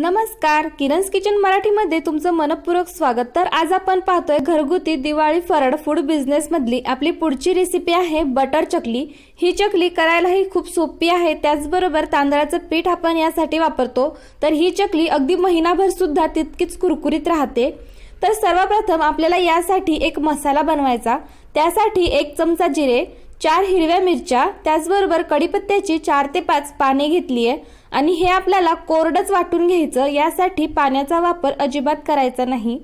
नमस्कार किरण्स किचन मराठीमध्ये तुमचं मनपूरक स्वागत तर आज आपण पाहतोय घरगुती दिवाळी फराळ फूड बिझनेसमधली आपली पुढची रेसिपी आहे बटर चकली ही चकली करायलाही खूप सोपी आहे त्याचबरोबर तांदळाचं पीठ आपण यासाठी वापरतो तर ही चकली अगदी महिनाभर सुद्धा तितकीच कुरकुरीत राहते तर सर्वप्रथम आपल्याला यासाठी एक मसाला बनवायचा त्यासाठी एक चमचा जिरे चार हिरव्या मिरच्या त्याचबरोबर कडीपत्त्याची चार ते पाच पाने घेतली आहे आणि हे आपल्याला कोरडच वाटून घ्यायचं यासाठी पाण्याचा वापर अजिबात करायचा नाही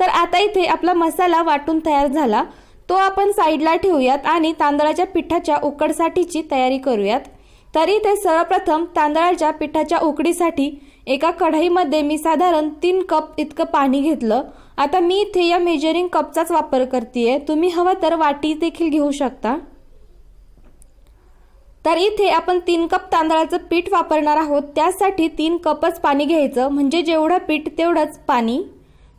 तर आता इथे आपला मसाला वाटून तयार झाला तो आपण साईडला ठेवूयात आणि तांदळाच्या पिठाच्या उकडसाठीची तयारी करूयात तरी ते सर्वप्रथम तांदळाच्या पिठाच्या उकडीसाठी एका कढईमध्ये मी साधारण तीन कप इतकं पाणी घेतलं आता मी इथे या मेजरिंग कपचाच वापर करते तुम्ही हवं तर वाटी देखील घेऊ शकता तर इथे आपण तीन कप तांदळाचं पीठ वापरणार आहोत त्यासाठी तीन कपच पाणी घ्यायचं म्हणजे जेवढं पीठ तेवढंच पाणी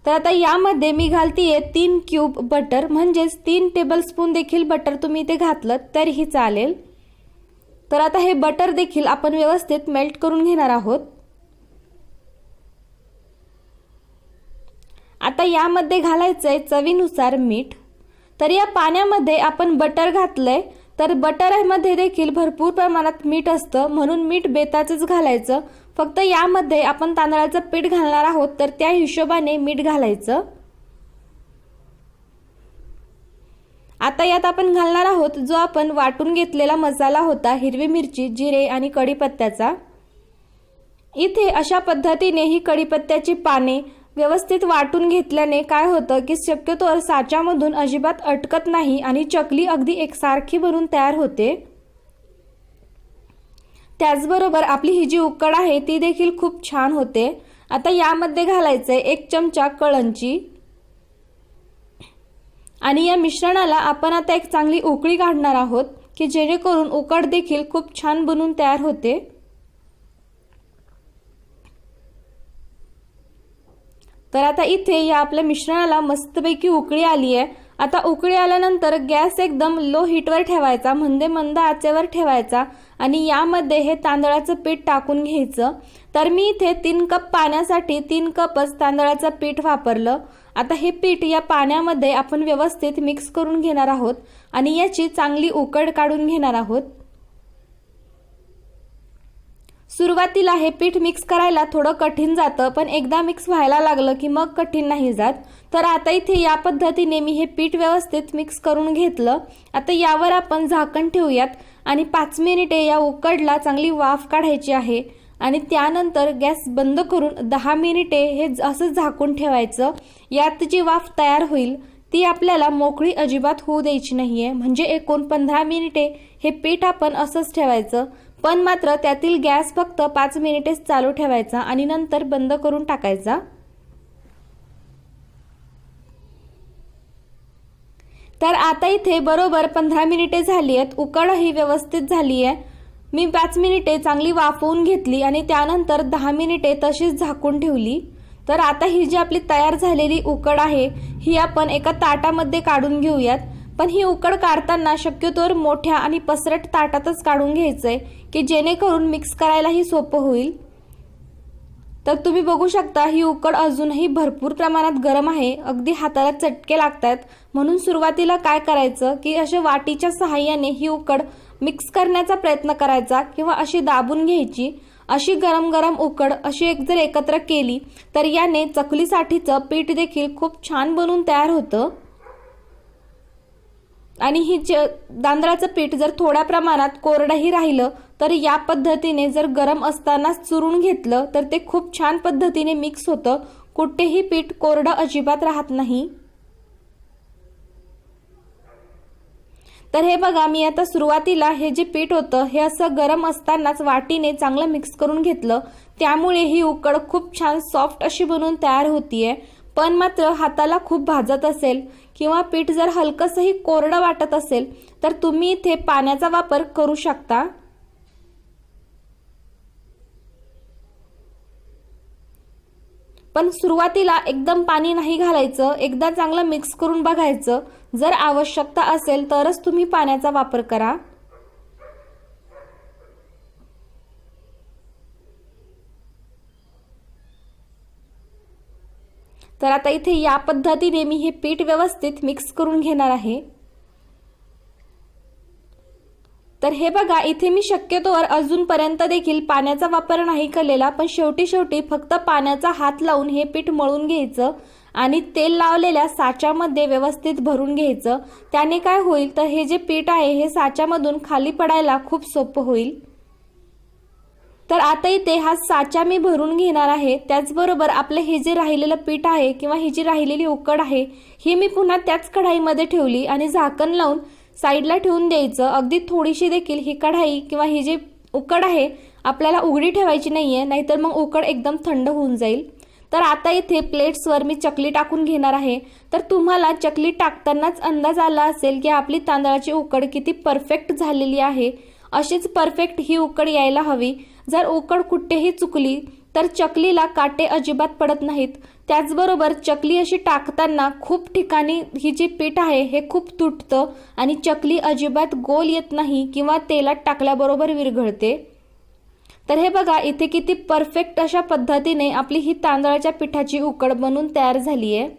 तर आता यामध्ये मी घालतीये तीन क्यूब बटर म्हणजेच तीन टेबलस्पून देखील बटर तुम्ही इथे घातलं तरीही चालेल तर आता हे बटर देखील आपण व्यवस्थित मेल्ट करून घेणार आहोत आता यामध्ये घालायचं आहे चवीनुसार मीठ तर या पाण्यामध्ये आपण बटर घातलंय तर मध्ये देखील भरपूर प्रमाणात मीठ असतं म्हणून मीठ बेताचंच घालायचं फक्त यामध्ये आपण तांदळाचं पीठ घालणार आहोत तर त्या हिशोबाने मीठ घालायचं आता यात आपण घालणार आहोत जो आपण वाटून घेतलेला मसाला होता हिरवी मिरची जिरे आणि कढीपत्त्याचा इथे अशा पद्धतीने ही कढीपत्त्याची पाने व्यवस्थित वाटून घेतल्याने काय होतं की शक्यतो साच्यामधून अजिबात अटकत नाही आणि चकली अगदी एकसारखी भरून तयार होते त्याचबरोबर आपली ही जी उकड आहे ती देखील खूप छान होते आता यामध्ये घालायचं आहे एक चमचा कळंची आणि या मिश्रणाला आपण आता एक चांगली उकळी काढणार आहोत की जेणेकरून उकड देखील खूप छान बनून तयार होते तर आता इथे या आपल्या मिश्रणाला मस्तपैकी उकळी आली आहे आता उकळी आल्यानंतर गॅस एकदम लो हीटवर ठेवायचा म्हणजे मंद आचेवर ठेवायचा आणि यामध्ये हे तांदळाचं पीठ टाकून घ्यायचं तर मी इथे तीन कप पाण्यासाठी तीन कपच तांदळाचं पीठ वापरलं आता हे पीठ या पाण्यामध्ये आपण व्यवस्थित मिक्स करून घेणार आहोत आणि याची चांगली उकड काढून घेणार आहोत सुरुवातीला हे पीठ मिक्स करायला थोडं कठीण जातं पण एकदा मिक्स व्हायला लागलं की मग कठीण नाही जात तर आता इथे या पद्धतीने मी हे पीठ व्यवस्थित मिक्स करून घेतलं आता यावर आपण झाकण ठेवूयात आणि पाच मिनिटे या उकडला चांगली वाफ काढायची आहे आणि त्यानंतर गॅस बंद करून दहा मिनिटे हे असं झाकून ठेवायचं यात जी वाफ तयार होईल ती आपल्याला मोकळी अजिबात होऊ द्यायची नाही आहे म्हणजे एकूण पंधरा मिनिटे हे पीठ आपण असंच ठेवायचं पण मात्र त्यातील गॅस फक्त पाच मिनिटेच चालू ठेवायचा आणि नंतर बंद करून टाकायचा तर आता इथे बरोबर पंधरा मिनिटे झाली आहेत उकड ही व्यवस्थित झाली आहे मी पाच मिनिटे चांगली वाफवून घेतली आणि त्यानंतर दहा मिनिटे तशीच झाकून ठेवली तर आता ही जी आपली तयार झालेली उकड आहे ही आपण एका ताटामध्ये काढून घेऊयात पण ही उकड काढताना शक्यतोवर मोठ्या आणि पसरट ताटातच काढून घ्यायचंय की जेणेकरून मिक्स करायलाही सोपं होईल तर तुम्ही बघू शकता ही उकड अजूनही भरपूर प्रमाणात गरम आहे अगदी हाताला चटके लागतात म्हणून सुरुवातीला काय करायचं की अशा वाटीच्या सहाय्याने ही उकड मिक्स करण्याचा प्रयत्न करायचा किंवा अशी दाबून घ्यायची अशी गरम गरम उकड अशी एक जर एकत्र केली तर याने चकलीसाठीचं पीठ देखील खूप छान बनून तयार होतं आणि ही ज तांदळाचं पीठ जर थोड्या प्रमाणात कोरडंही राहिलं तर या पद्धतीने जर गरम असतानाच चुरून घेतलं तर ते खूप छान पद्धतीने मिक्स होतं कुठेही पीठ कोरडं अजिबात राहत नाही तर हे बघा मी आता सुरुवातीला हे जे पीठ होतं हे असं गरम असतानाच वाटीने चांगलं मिक्स करून घेतलं त्यामुळे ही उकड खूप छान सॉफ्ट अशी बनून तयार होतीये पण मात्र हाताला खूप भाजत असेल किंवा पीठ जर हलकंसंही कोरडं वाटत असेल तर तुम्ही इथे पाण्याचा वापर करू शकता पण सुरुवातीला एकदम पाणी नाही घालायचं एकदा चांगलं मिक्स करून बघायचं जर आवश्यकता असेल तरच तुम्ही पाण्याचा वापर करा तर आता इथे या पद्धतीने मी हे पीठ व्यवस्थित मिक्स करून घेणार आहे तर हे बघा इथे मी शक्यतोवर अजूनपर्यंत देखील पाण्याचा वापर नाही केलेला पण शेवटी शेवटी फक्त पाण्याचा हात लावून हे पीठ मळून घ्यायचं आणि तेल लावलेल्या साच्यामध्ये व्यवस्थित भरून घ्यायचं त्याने काय होईल तर हे जे पीठ आहे हे साच्यामधून खाली पडायला खूप सोपं होईल तर आता इथे हा साचा मी भरून घेणार आहे त्याचबरोबर आपलं हे जे राहिलेलं पीठ आहे किंवा ही जी राहिलेली उकड आहे ही मी पुन्हा त्याच कढाईमध्ये ठेवली आणि झाकण लावून साईडला ठेवून द्यायचं अगदी थोडीशी देखील ही कढाई किंवा ही जी उकड आहे आपल्याला उघडी ठेवायची नाही आहे नाहीतर मग उकड एकदम थंड होऊन जाईल तर आता इथे प्लेट्सवर मी चकली टाकून घेणार आहे तर तुम्हाला चकली टाकतानाच अंदाज आला असेल की आपली तांदळाची उकड किती परफेक्ट झालेली आहे अशीच परफेक्ट ही उकड यायला हवी जर उकड कुठेही चुकली तर चकलीला काटे अजिबात पडत नाहीत त्याचबरोबर चकली अशी टाकताना खूप ठिकाणी ही जी पीठ आहे हे खूप तुटतं आणि चकली अजिबात गोल येत नाही किंवा तेलात टाकल्याबरोबर विरघळते तर हे बघा इथे किती परफेक्ट अशा पद्धतीने आपली ही तांदळाच्या पिठाची उकड बनून तयार झाली आहे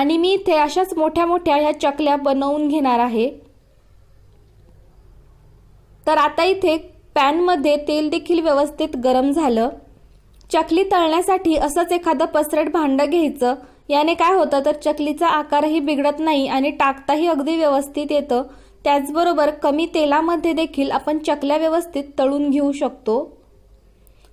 आणि मी इथे अशाच मोठ्या मोठ्या ह्या चकल्या बनवून घेणार आहे तर आता इथे पॅनमध्ये तेल देखील व्यवस्थित गरम झालं चकली तळण्यासाठी असंच एखादं पसरट भांडं घ्यायचं याने काय होतं तर चकलीचा आकारही बिघडत नाही आणि टाकताही अगदी व्यवस्थित येतं त्याचबरोबर कमी तेलामध्ये देखील आपण चकल्या व्यवस्थित तळून घेऊ शकतो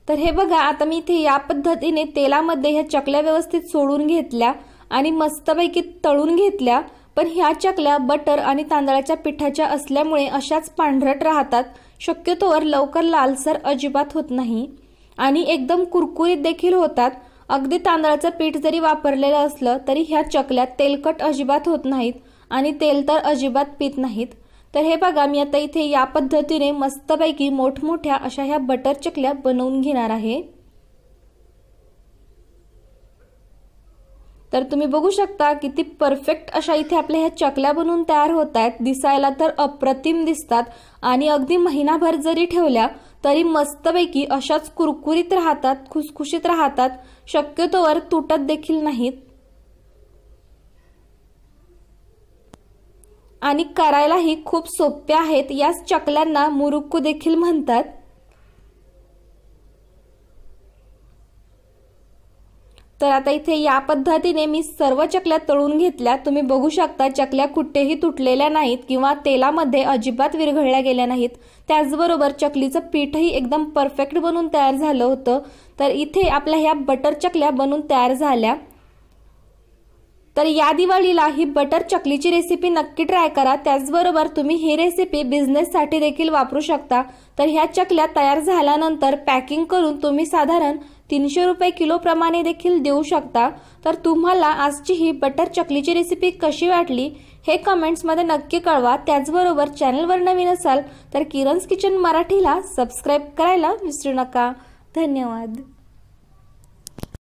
तर हे बघा आता मी इथे या पद्धतीने तेलामध्ये ह्या चकल्या व्यवस्थित सोडून घेतल्या आणि मस्तपैकी तळून घेतल्या पण ह्या चकल्या बटर आणि तांदळाच्या पिठाच्या असल्यामुळे अशाच पांढरट राहतात शक्यतोवर लवकर लालसर अजिबात होत नाही आणि एकदम कुरकुरीत देखील होतात अगदी तांदळाचं पीठ जरी वापरलेलं असलं तरी ह्या चकल्या तेलकट अजिबात होत नाहीत आणि तेल तर अजिबात पित नाहीत तर हे बघा मी आता इथे या पद्धतीने मस्तपैकी मोठमोठ्या अशा ह्या बटर चकल्या बनवून घेणार आहे तर तुम्ही बघू शकता किती परफेक्ट अशा इथे आपल्या ह्या चकल्या बनवून तयार होत आहेत दिसायला तर अप्रतिम दिसतात आणि अगदी महिनाभर जरी ठेवल्या तरी मस्तपैकी अशाच कुरकुरीत राहतात खुसखुशीत राहतात शक्यतोवर तुटत देखील नाहीत आणि करायलाही खूप सोप्या आहेत याच चकल्यांना मुरुक्कू देखील म्हणतात तर आता इथे या पद्धतीने मी सर्व चकल्या तळून घेतल्या तुम्ही बघू शकता चकल्या कुठेही तुटलेल्या नाहीत किंवा तेलामध्ये अजिबात विरघळल्या गेल्या नाहीत त्याचबरोबर चकलीचं पीठही एकदम परफेक्ट बनून तयार झालं होतं तर इथे आपल्या ह्या बटर चकल्या बनून तयार झाल्या तर या दिवाळीला ही बटर चकलीची रेसिपी नक्की ट्राय करा त्याचबरोबर तुम्ही ही रेसिपी बिझनेससाठी देखील वापरू शकता तर ह्या चकल्या तयार झाल्यानंतर पॅकिंग करून तुम्ही साधारण तीनशे रुपये किलोप्रमाणे देखील देऊ शकता तर तुम्हाला आजची ही बटर चकलीची रेसिपी कशी वाटली हे कमेंट्समध्ये नक्की कळवा त्याचबरोबर चॅनलवर नवीन असाल तर किरण्स किचन मराठीला सबस्क्राईब करायला विसरू नका धन्यवाद